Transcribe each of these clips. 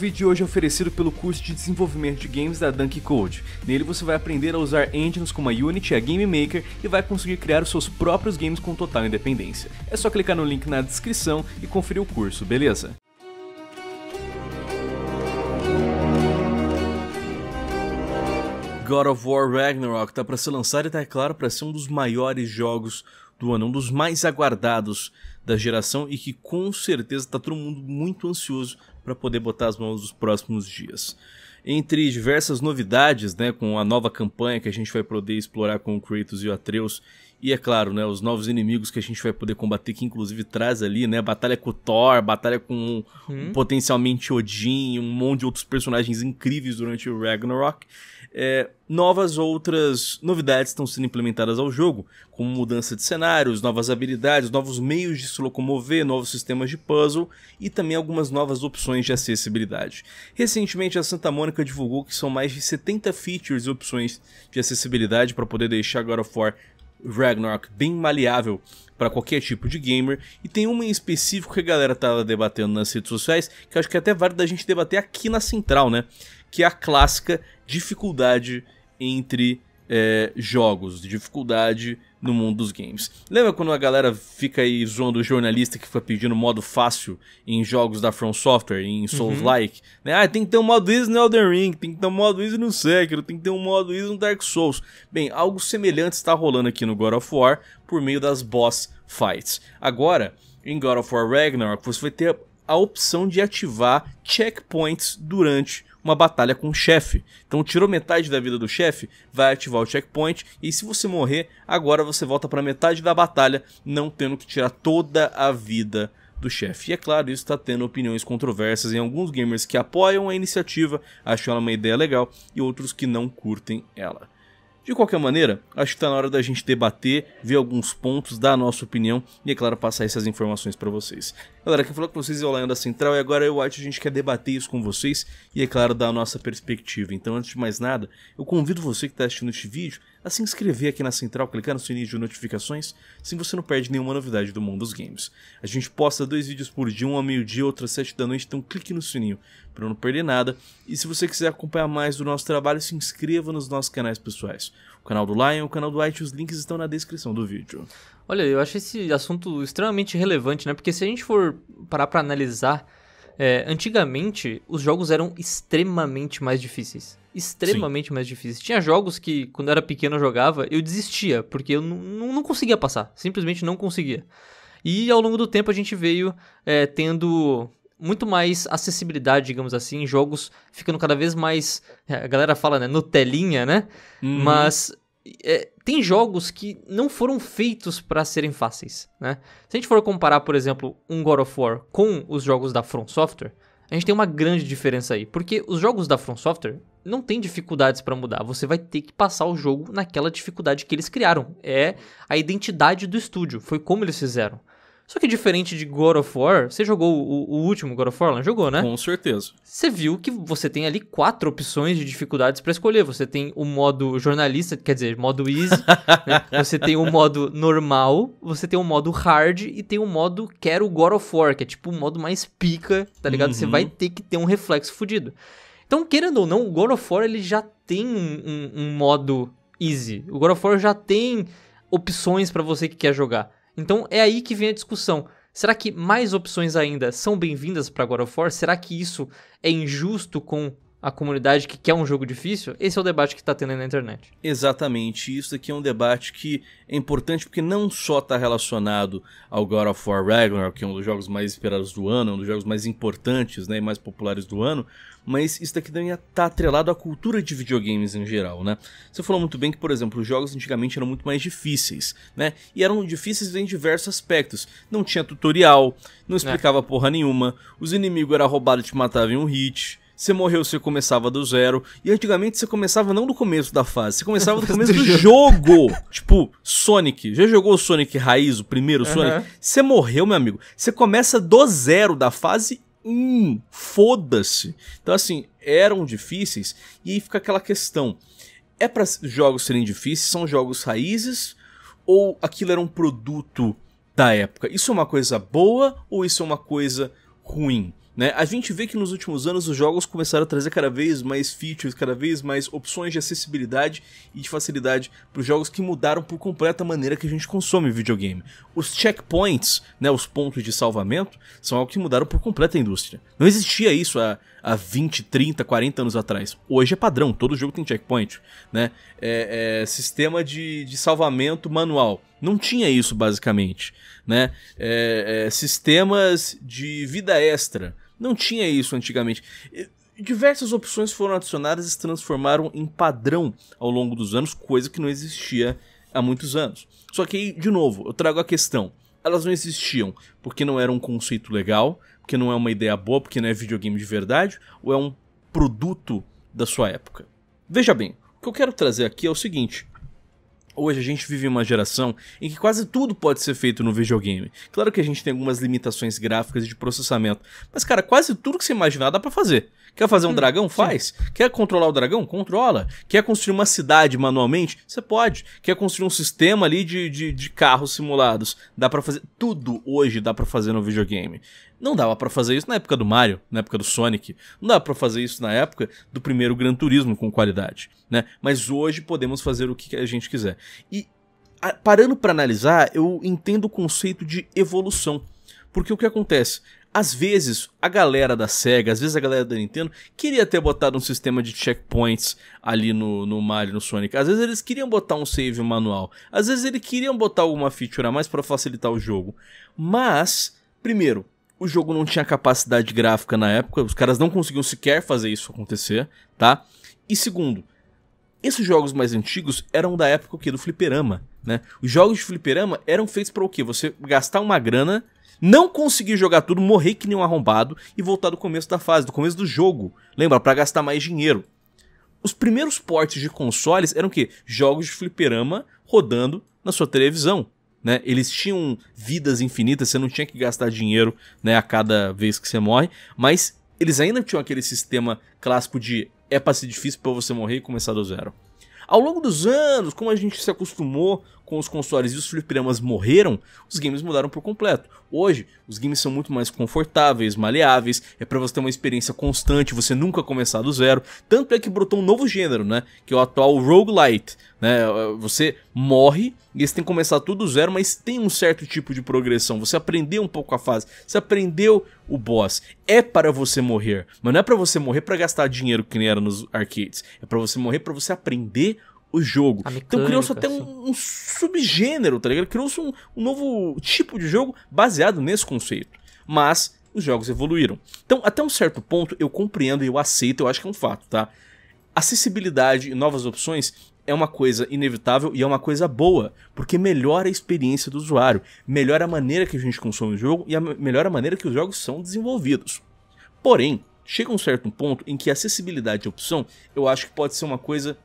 O vídeo de hoje é oferecido pelo curso de desenvolvimento de games da Dunk Code. Nele você vai aprender a usar engines como a Unity e a Game Maker e vai conseguir criar os seus próprios games com total independência. É só clicar no link na descrição e conferir o curso, beleza? God of War Ragnarok está para ser lançado e está é claro para ser um dos maiores jogos do ano, um dos mais aguardados da geração e que com certeza está todo mundo muito ansioso para poder botar as mãos nos próximos dias. Entre diversas novidades, né, com a nova campanha que a gente vai poder explorar com o Kratos e o Atreus e é claro, né, os novos inimigos que a gente vai poder combater, que inclusive traz ali, né, batalha com o Thor, batalha com hum. potencialmente Odin, um monte de outros personagens incríveis durante o Ragnarok. É, novas outras novidades estão sendo implementadas ao jogo, como mudança de cenários, novas habilidades, novos meios de se locomover, novos sistemas de puzzle e também algumas novas opções de acessibilidade. Recentemente, a Santa Mônica divulgou que são mais de 70 features e opções de acessibilidade para poder deixar God of War Ragnarok bem maleável para qualquer tipo de gamer, e tem uma em específico que a galera tá debatendo nas redes sociais, que acho que é até válido da gente debater aqui na central, né? Que é a clássica dificuldade entre é, jogos, dificuldade no mundo dos games. Lembra quando a galera fica aí zoando o jornalista que foi pedindo modo fácil em jogos da From Software, em Souls-like? Uhum. Né? Ah, tem que ter um modo easy no Elden Ring, tem que ter um modo easy no Sekiro, tem que ter um modo easy no Dark Souls. Bem, algo semelhante está rolando aqui no God of War por meio das boss fights. Agora, em God of War Ragnarok, você vai ter a opção de ativar checkpoints durante uma batalha com o chefe. Então tirou metade da vida do chefe, vai ativar o checkpoint e se você morrer, agora você volta para metade da batalha, não tendo que tirar toda a vida do chefe. E é claro, isso está tendo opiniões controversas em alguns gamers que apoiam a iniciativa, acham ela uma ideia legal, e outros que não curtem ela. De qualquer maneira, acho que está na hora da gente debater, ver alguns pontos, dar a nossa opinião e, é claro, passar essas informações para vocês. Galera, quem falou com vocês é o Lion da Central e agora eu acho que a gente quer debater isso com vocês e, é claro, dar a nossa perspectiva. Então, antes de mais nada, eu convido você que está assistindo este vídeo a se inscrever aqui na Central, clicar no sininho de notificações, assim você não perde nenhuma novidade do mundo dos games. A gente posta dois vídeos por dia, um ao meio-dia, outro às sete da noite, então clique no sininho para não perder nada. E se você quiser acompanhar mais do nosso trabalho, se inscreva nos nossos canais pessoais. O canal do Lion, o canal do White, os links estão na descrição do vídeo. Olha, eu acho esse assunto extremamente relevante, né? Porque se a gente for parar para analisar, é, antigamente os jogos eram extremamente mais difíceis. Extremamente Sim. mais difíceis. Tinha jogos que, quando eu era pequeno, eu jogava, eu desistia, porque eu não conseguia passar. Simplesmente não conseguia. E ao longo do tempo a gente veio é, tendo muito mais acessibilidade, digamos assim, jogos ficando cada vez mais. É, a galera fala, né? Nutelinha, né? Uhum. Mas é, tem jogos que não foram feitos para serem fáceis, né? Se a gente for comparar, por exemplo, um God of War com os jogos da From Software, a gente tem uma grande diferença aí, porque os jogos da From Software não tem dificuldades para mudar, você vai ter que passar o jogo naquela dificuldade que eles criaram. É a identidade do estúdio, foi como eles fizeram. Só que diferente de God of War, você jogou o, o último God of War? Não jogou, né? Com certeza. Você viu que você tem ali quatro opções de dificuldades para escolher. Você tem o modo jornalista, quer dizer, modo easy, né? você tem o modo normal, você tem o modo hard e tem o modo quero God of War, que é tipo o modo mais pica, tá ligado? Uhum. Você vai ter que ter um reflexo fudido. Então, querendo ou não, o God of War ele já tem um, um, um modo easy. O God of War já tem opções para você que quer jogar. Então é aí que vem a discussão. Será que mais opções ainda são bem-vindas para God of War? Será que isso é injusto com a comunidade que quer um jogo difícil? Esse é o debate que está tendo na internet. Exatamente. Isso aqui é um debate que é importante porque não só está relacionado ao God of War Ragnarok, que é um dos jogos mais esperados do ano, um dos jogos mais importantes né, e mais populares do ano, mas isso daqui também está atrelado à cultura de videogames em geral, né? Você falou muito bem que, por exemplo, os jogos antigamente eram muito mais difíceis, né? E eram difíceis em diversos aspectos. Não tinha tutorial, não é. explicava é. porra nenhuma, os inimigos eram roubados e te matavam em um hit. Você morreu, você começava do zero. E antigamente você começava não do começo da fase, você começava do começo do, do jogo. tipo, Sonic. Já jogou o Sonic Raiz, o primeiro uhum. Sonic? Você morreu, meu amigo. Você começa do zero da fase um, foda-se. Então, assim, eram difíceis, e aí fica aquela questão: é para jogos serem difíceis? São jogos raízes? Ou aquilo era um produto da época? Isso é uma coisa boa ou isso é uma coisa ruim? Né? A gente vê que nos últimos anos os jogos começaram a trazer cada vez mais features, cada vez mais opções de acessibilidade e de facilidade para os jogos que mudaram por completa a maneira que a gente consome videogame. Os checkpoints, né, os pontos de salvamento, são algo que mudaram por completa a indústria. Não existia isso há, há 20, 30, 40 anos atrás. Hoje é padrão, todo jogo tem checkpoint, né? É, é, sistema de, de salvamento manual. Não tinha isso, basicamente, né? É, é sistemas de vida extra. Não tinha isso antigamente. Diversas opções foram adicionadas e se transformaram em padrão ao longo dos anos, coisa que não existia há muitos anos. Só que aí, de novo, eu trago a questão. Elas não existiam porque não era um conceito legal, porque não é uma ideia boa, porque não é videogame de verdade, ou é um produto da sua época? Veja bem, o que eu quero trazer aqui é o seguinte. Hoje a gente vive uma geração em que quase tudo pode ser feito no videogame. Claro que a gente tem algumas limitações gráficas e de processamento, mas cara, quase tudo que você imaginar dá para fazer. Quer fazer um hum, dragão? Faz. Sim. Quer controlar o dragão? Controla. Quer construir uma cidade manualmente? Você pode. Quer construir um sistema ali de, de, de carros simulados? Dá para fazer. Tudo hoje dá para fazer no videogame. Não dava para fazer isso na época do Mario, na época do Sonic. Não dava para fazer isso na época do primeiro Gran Turismo com qualidade, né? Mas hoje podemos fazer o que a gente quiser. E a, parando para analisar, eu entendo o conceito de evolução. Porque o que acontece? Às vezes, a galera da SEGA, às vezes a galera da Nintendo, queria ter botado um sistema de checkpoints ali no, no Mario, no Sonic. Às vezes eles queriam botar um save manual. Às vezes eles queriam botar alguma feature a mais para facilitar o jogo. Mas, primeiro, o jogo não tinha capacidade gráfica na época, os caras não conseguiam sequer fazer isso acontecer, tá? E segundo, esses jogos mais antigos eram da época Do fliperama, né? Os jogos de fliperama eram feitos para o quê? Você gastar uma grana, não conseguir jogar tudo, morrer que nem um arrombado e voltar do começo da fase, do começo do jogo. Lembra? para gastar mais dinheiro. Os primeiros portes de consoles eram o quê? Jogos de fliperama rodando na sua televisão né? Eles tinham vidas infinitas, você não tinha que gastar dinheiro, né, a cada vez que você morre, mas eles ainda tinham aquele sistema clássico de é para ser difícil para você morrer e começar do zero. Ao longo dos anos, como a gente se acostumou com os consoles e os fliperamas morreram, os games mudaram por completo. Hoje, os games são muito mais confortáveis, maleáveis, é para você ter uma experiência constante, você nunca começar do zero. Tanto é que brotou um novo gênero, né? Que é o atual roguelite, né? Você morre e você tem que começar tudo do zero, mas tem um certo tipo de progressão. Você aprendeu um pouco a fase, você aprendeu o boss. É para você morrer, mas não é para você morrer para gastar dinheiro que nem era nos arcades. É para você morrer para você aprender o jogo. Mecânica, então criou-se até um, um, subgênero, tá ligado? Criou-se um, um novo tipo de jogo baseado nesse conceito. Mas os jogos evoluíram. Então, até um certo ponto, eu compreendo e eu aceito, eu acho que é um fato, tá? Acessibilidade e novas opções é uma coisa inevitável e é uma coisa boa, porque melhora a experiência do usuário, melhora a maneira que a gente consome o jogo e a melhora a maneira que os jogos são desenvolvidos. Porém, chega um certo ponto em que acessibilidade e opção eu acho que pode ser uma coisa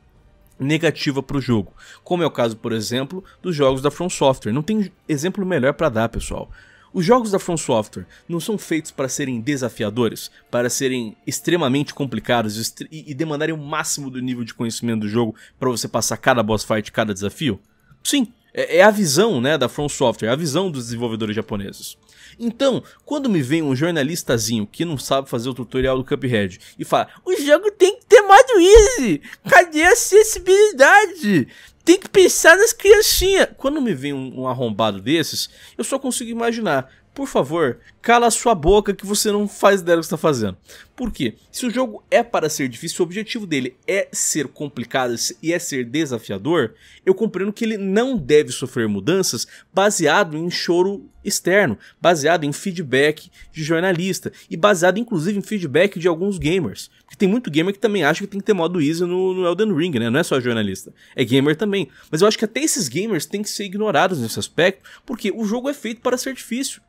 negativa para o jogo, como é o caso, por exemplo, dos jogos da From Software. Não tem exemplo melhor para dar, pessoal. Os jogos da From Software não são feitos para serem desafiadores, para serem extremamente complicados e, demandarem o máximo do nível de conhecimento do jogo para você passar cada boss fight, cada desafio? Sim, é, é a visão né, da From Software, é a visão dos desenvolvedores japoneses. Então, quando me vem um jornalistazinho que não sabe fazer o tutorial do Cuphead e fala: o jogo tem que ter modo easy, cadê a acessibilidade? Tem que pensar nas criancinhas. Quando me vem um, um arrombado desses, eu só consigo imaginar por favor, cala sua boca que você não faz ideia do que está fazendo. Por quê? Se o jogo é para ser difícil, o objetivo dele é ser complicado e é ser desafiador, eu compreendo que ele não deve sofrer mudanças baseado em choro externo, baseado em feedback de jornalista e baseado inclusive em feedback de alguns gamers. Porque tem muito gamer que também acha que tem que ter modo easy no, no Elden Ring, né? Não é só jornalista, é gamer também. Mas eu acho que até esses gamers têm que ser ignorados nesse aspecto, porque o jogo é feito para ser difícil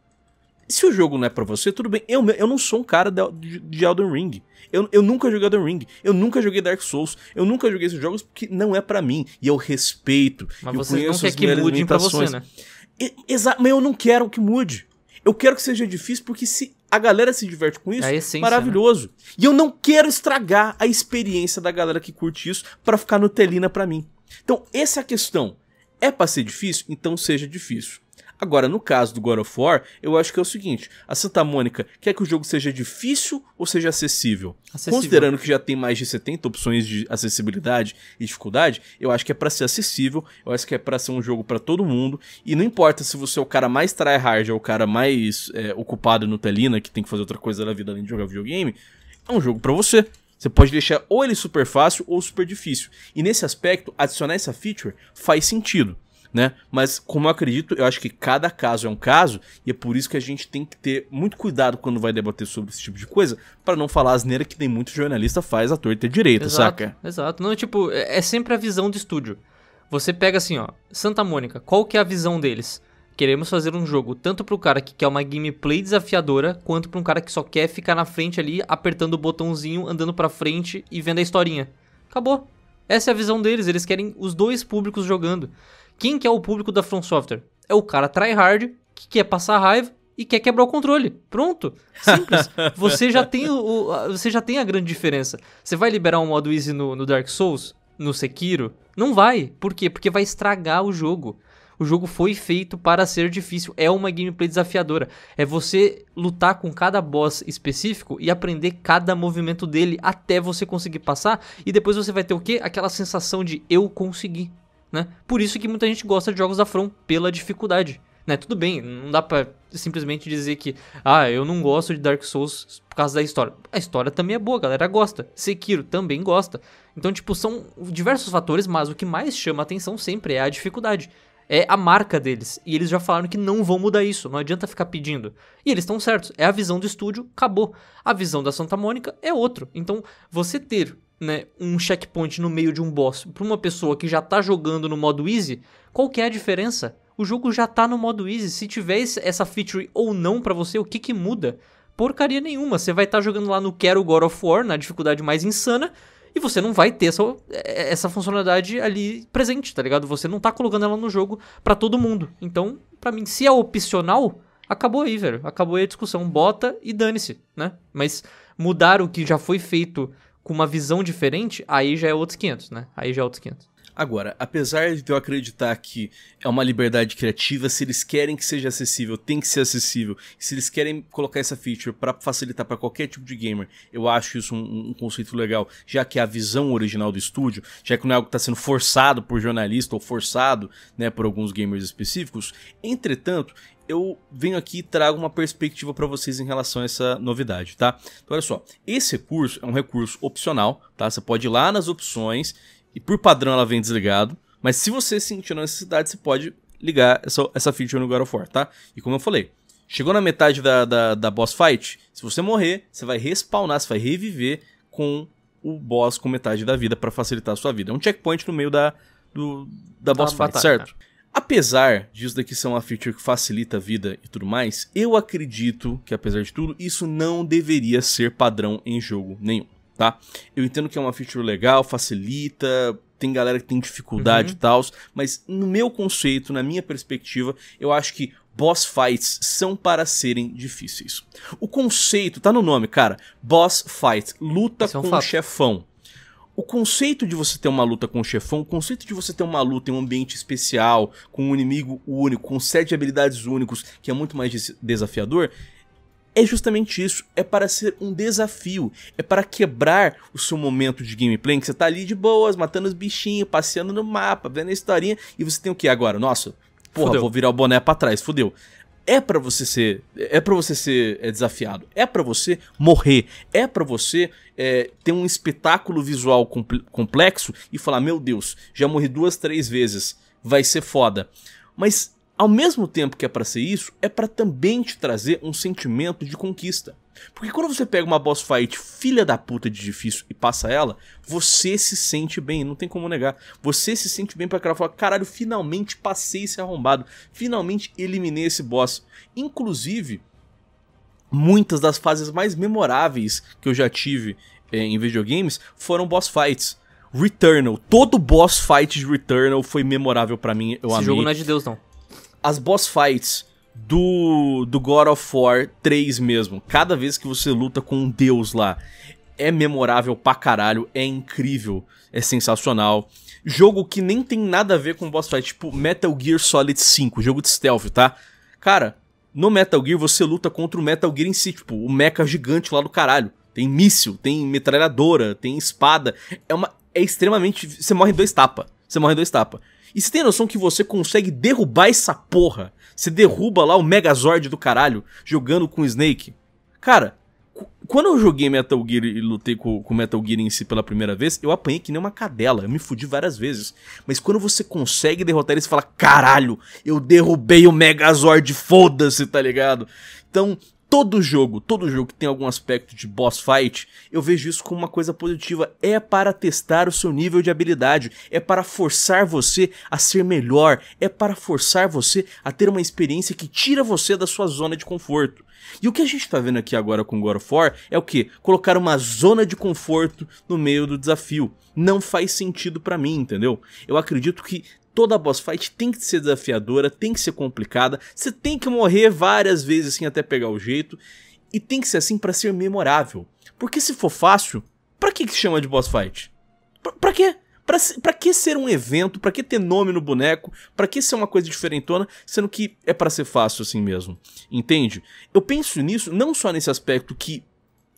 se o jogo não é para você, tudo bem. Eu, eu não sou um cara de, de Elden Ring. Eu, eu nunca joguei Elden Ring. Eu nunca joguei Dark Souls. Eu nunca joguei esses jogos porque não é para mim. E eu respeito. Mas eu você não quer que mude pra você, né? Exato, mas eu não quero que mude. Eu quero que seja difícil porque se a galera se diverte com isso, é essência, né? maravilhoso. Né? E eu não quero estragar a experiência da galera que curte isso para ficar no telina para mim. Então, essa é a questão. É para ser difícil? Então seja difícil. Agora, no caso do God of War, eu acho que é o seguinte: a Santa Mônica quer que o jogo seja difícil ou seja acessível? acessível. Considerando que já tem mais de 70 opções de acessibilidade e dificuldade, eu acho que é para ser acessível, eu acho que é para ser um jogo para todo mundo. E não importa se você é o cara mais tryhard ou o cara mais é, ocupado no telina, que tem que fazer outra coisa na vida além de jogar videogame, é um jogo para você. Você pode deixar ou ele super fácil ou super difícil. E nesse aspecto, adicionar essa feature faz sentido né? Mas como eu acredito, eu acho que cada caso é um caso e é por isso que a gente tem que ter muito cuidado quando vai debater sobre esse tipo de coisa, para não falar asneira que tem muito jornalista faz a ter direito, exato, saca? Exato. Não, tipo, é, é sempre a visão do estúdio. Você pega assim, ó, Santa Mônica, qual que é a visão deles? Queremos fazer um jogo tanto pro cara que quer uma gameplay desafiadora, quanto pra um cara que só quer ficar na frente ali, apertando o botãozinho, andando pra frente e vendo a historinha. Acabou. Essa é a visão deles, eles querem os dois públicos jogando. Quem que é o público da From Software? É o cara tryhard que quer passar raiva e quer quebrar o controle. Pronto. Simples. você já tem o, você já tem a grande diferença. Você vai liberar um modo easy no, no Dark Souls, no Sekiro? Não vai. Por quê? Porque vai estragar o jogo. O jogo foi feito para ser difícil. É uma gameplay desafiadora. É você lutar com cada boss específico e aprender cada movimento dele até você conseguir passar. E depois você vai ter o quê? Aquela sensação de eu consegui. Né? Por isso que muita gente gosta de jogos da From, pela dificuldade. Né? Tudo bem, não dá pra simplesmente dizer que, ah, eu não gosto de Dark Souls por causa da história. A história também é boa, a galera gosta. Sekiro também gosta. Então, tipo, são diversos fatores, mas o que mais chama atenção sempre é a dificuldade é a marca deles. E eles já falaram que não vão mudar isso, não adianta ficar pedindo. E eles estão certos, é a visão do estúdio, acabou. A visão da Santa Mônica é outro. Então, você ter né, um checkpoint no meio de um boss para uma pessoa que já tá jogando no modo easy, qual que é a diferença? O jogo já tá no modo easy. Se tiver essa feature ou não para você, o que que muda? Porcaria nenhuma. Você vai estar tá jogando lá no Quero God of War, na dificuldade mais insana, e você não vai ter essa, é, essa funcionalidade ali presente, tá ligado? Você não tá colocando ela no jogo para todo mundo. Então, para mim, se é opcional, acabou aí, velho. Acabou aí a discussão. Bota e dane-se, né? Mas mudar o que já foi feito com uma visão diferente, aí já é outros 500, né? Aí já é outros 500. Agora, apesar de eu acreditar que é uma liberdade criativa, se eles querem que seja acessível, tem que ser acessível. Se eles querem colocar essa feature para facilitar para qualquer tipo de gamer, eu acho isso um, um, conceito legal, já que é a visão original do estúdio, já que não é algo que está sendo forçado por jornalista ou forçado né, por alguns gamers específicos. Entretanto, eu venho aqui e trago uma perspectiva para vocês em relação a essa novidade, tá? Então, olha só, esse recurso é um recurso opcional, tá? Você pode ir lá nas opções e por padrão ela vem desligado. Mas se você sentir a necessidade, você pode ligar essa, essa feature no God of War, tá? E como eu falei, chegou na metade da, da, da boss fight, se você morrer, você vai respawnar, você vai reviver com o boss com metade da vida para facilitar a sua vida. É um checkpoint no meio da, do, da boss fight, batalha. certo? Né? Apesar disso daqui ser uma feature que facilita a vida e tudo mais, eu acredito que, apesar de tudo, isso não deveria ser padrão em jogo nenhum tá? Eu entendo que é uma feature legal, facilita, tem galera que tem dificuldade uhum. e tal, mas no meu conceito, na minha perspectiva, eu acho que boss fights são para serem difíceis. O conceito tá no nome, cara. Boss fight, luta com é um chefão. O conceito de você ter uma luta com o chefão, o conceito de você ter uma luta em um ambiente especial, com um inimigo único, com sete habilidades únicos, que é muito mais desafiador, é justamente isso, é para ser um desafio, é para quebrar o seu momento de gameplay, que você tá ali de boas, matando os bichinhos, passeando no mapa, vendo a historinha, e você tem o que agora? Nossa, porra, fudeu. vou virar o boné para trás, fodeu. É para você ser, é para você ser é, desafiado, é para você morrer, é para você é, ter um espetáculo visual complexo e falar, meu Deus, já morri duas, três vezes, vai ser foda. Mas ao mesmo tempo que é para ser isso, é para também te trazer um sentimento de conquista. Porque quando você pega uma boss fight filha da puta de difícil e passa ela, você se sente bem, não tem como negar. Você se sente bem pra aquela falar, caralho, finalmente passei esse arrombado, finalmente eliminei esse boss. Inclusive, muitas das fases mais memoráveis que eu já tive eh, em videogames foram boss fights. Returnal, todo boss fight de Returnal foi memorável para mim, eu Esse amei. jogo não é de Deus não as boss fights do, do God of War 3 mesmo, cada vez que você luta com um deus lá, é memorável pra caralho, é incrível, é sensacional. Jogo que nem tem nada a ver com boss fight, tipo Metal Gear Solid 5, jogo de stealth, tá? Cara, no Metal Gear você luta contra o Metal Gear em si, tipo, o mecha gigante lá do caralho. Tem míssil, tem metralhadora, tem espada. É uma é extremamente, você morre em dois tapas. Você morre em dois tapas. E você tem noção que você consegue derrubar essa porra? Você derruba lá o Megazord do caralho jogando com o Snake. Cara, quando eu joguei Metal Gear e lutei com, com Metal Gear em si pela primeira vez, eu apanhei que nem uma cadela, eu me fudi várias vezes. Mas quando você consegue derrotar ele, você fala, caralho, eu derrubei o Megazord, foda-se, tá ligado? Então, todo jogo, todo jogo que tem algum aspecto de boss fight, eu vejo isso como uma coisa positiva. É para testar o seu nível de habilidade, é para forçar você a ser melhor, é para forçar você a ter uma experiência que tira você da sua zona de conforto. E o que a gente está vendo aqui agora com God of War é o que? Colocar uma zona de conforto no meio do desafio. Não faz sentido para mim, entendeu? Eu acredito que toda boss fight tem que ser desafiadora, tem que ser complicada, você tem que morrer várias vezes assim até pegar o jeito, e tem que ser assim para ser memorável. Porque se for fácil, para que que chama de boss fight? Pra, pra quê? Pra, pra que ser um evento? Pra que ter nome no boneco? Pra que ser uma coisa diferentona? Sendo que é para ser fácil assim mesmo. Entende? Eu penso nisso não só nesse aspecto que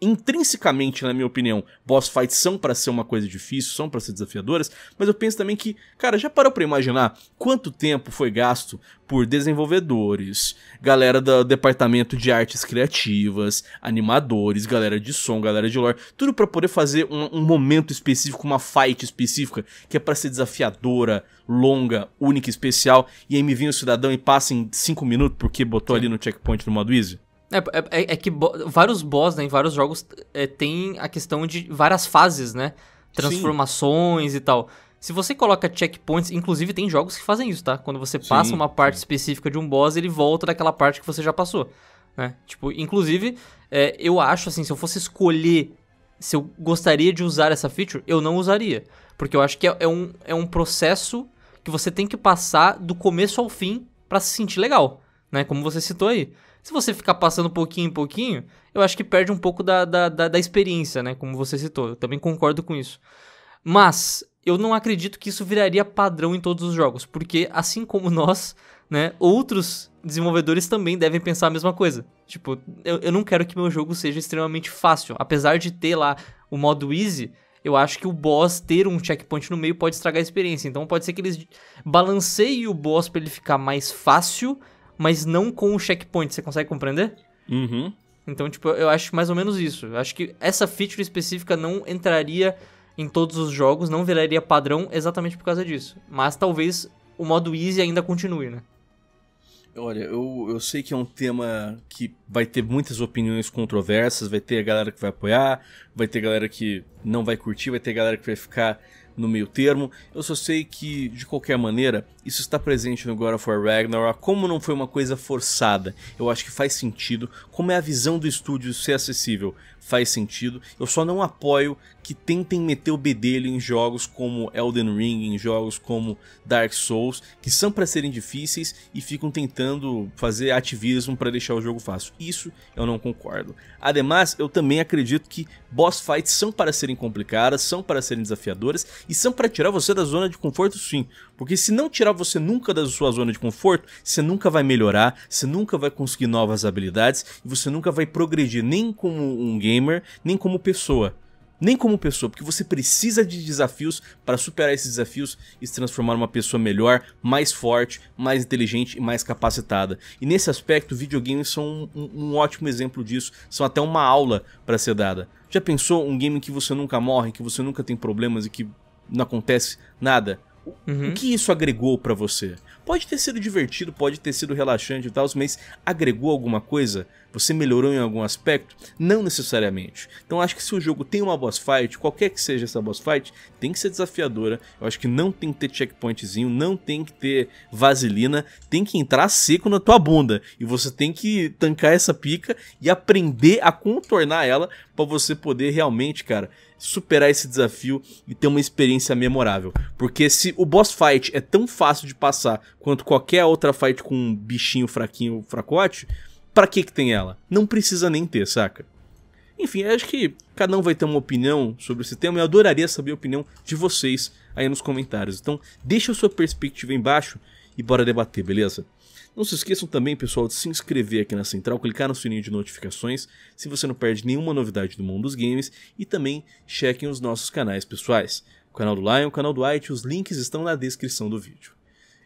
intrinsecamente, na minha opinião, boss fights são para ser uma coisa difícil, são para ser desafiadoras, mas eu penso também que, cara, já parou para imaginar quanto tempo foi gasto por desenvolvedores, galera do departamento de artes criativas, animadores, galera de som, galera de lore, tudo para poder fazer um, um, momento específico, uma fight específica que é para ser desafiadora, longa, única, especial, e aí me vem o cidadão e passa em 5 minutos porque botou ali no checkpoint no modo easy? É, é, é, é que bo vários boss, né, em vários jogos, é, tem a questão de várias fases, né? Transformações Sim. e tal. Se você coloca checkpoints, inclusive tem jogos que fazem isso, tá? Quando você passa Sim. uma parte específica de um boss, ele volta daquela parte que você já passou, né? Tipo, inclusive, é, eu acho assim, se eu fosse escolher se eu gostaria de usar essa feature, eu não usaria. Porque eu acho que é, é um, é um processo que você tem que passar do começo ao fim para se sentir legal, né? Como você citou aí. Se você ficar passando pouquinho em pouquinho, eu acho que perde um pouco da, da, da, da experiência, né? Como você citou. Eu também concordo com isso. Mas eu não acredito que isso viraria padrão em todos os jogos, porque assim como nós, né, outros desenvolvedores também devem pensar a mesma coisa. Tipo, eu, eu, não quero que meu jogo seja extremamente fácil. Apesar de ter lá o modo easy, eu acho que o boss ter um checkpoint no meio pode estragar a experiência. Então pode ser que eles balanceiem o boss para ele ficar mais fácil mas não com o checkpoint, você consegue compreender? Uhum. Então, tipo, eu acho mais ou menos isso. Eu acho que essa feature específica não entraria em todos os jogos, não viraria padrão exatamente por causa disso. Mas talvez o modo easy ainda continue, né? Olha, eu, eu sei que é um tema que vai ter muitas opiniões controversas, vai ter a galera que vai apoiar, vai ter galera que não vai curtir, vai ter galera que vai ficar no meio termo. Eu só sei que, de qualquer maneira, isso está presente no God of War Ragnarok, como não foi uma coisa forçada. Eu acho que faz sentido, como é a visão do estúdio ser acessível, faz sentido. Eu só não apoio que tentem meter o bedelho em jogos como Elden Ring, em jogos como Dark Souls, que são para serem difíceis e ficam tentando fazer ativismo para deixar o jogo fácil. Isso eu não concordo. Ademais, eu também acredito que boss fights são para serem complicadas, são para serem desafiadoras e são para tirar você da zona de conforto sim, porque se não tirar você nunca da sua zona de conforto, você nunca vai melhorar, você nunca vai conseguir novas habilidades e você nunca vai progredir nem como um gamer, nem como pessoa. Nem como pessoa, porque você precisa de desafios para superar esses desafios e se transformar numa pessoa melhor, mais forte, mais inteligente e mais capacitada. E nesse aspecto, videogames são um, um ótimo exemplo disso, são até uma aula para ser dada. Já pensou um game em que você nunca morre, que você nunca tem problemas e que não acontece nada. Uhum. O que isso agregou para você? Pode ter sido divertido, pode ter sido relaxante e tal, mas agregou alguma coisa? Você melhorou em algum aspecto? Não necessariamente. Então acho que se o jogo tem uma boss fight, qualquer que seja essa boss fight, tem que ser desafiadora. Eu acho que não tem que ter checkpointzinho, não tem que ter vaselina, tem que entrar seco na tua bunda. E você tem que tancar essa pica e aprender a contornar ela para você poder realmente, cara, superar esse desafio e ter uma experiência memorável. Porque se o boss fight é tão fácil de passar quanto qualquer outra fight com um bichinho fraquinho, fracote, para que que tem ela? Não precisa nem ter, saca? Enfim, acho que cada um vai ter uma opinião sobre esse tema. e Eu adoraria saber a opinião de vocês aí nos comentários. Então, deixa a sua perspectiva aí embaixo e bora debater, beleza? Não se esqueçam também, pessoal, de se inscrever aqui na Central, clicar no sininho de notificações se você não perde nenhuma novidade do mundo dos games e também chequem os nossos canais pessoais. O canal do Lion, o canal do White, os links estão na descrição do vídeo.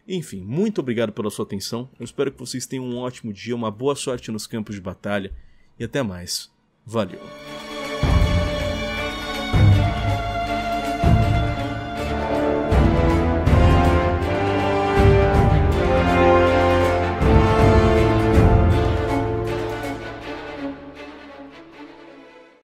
Enfim, muito obrigado pela sua atenção, eu espero que vocês tenham um ótimo dia, uma boa sorte nos campos de batalha e até mais. Valeu!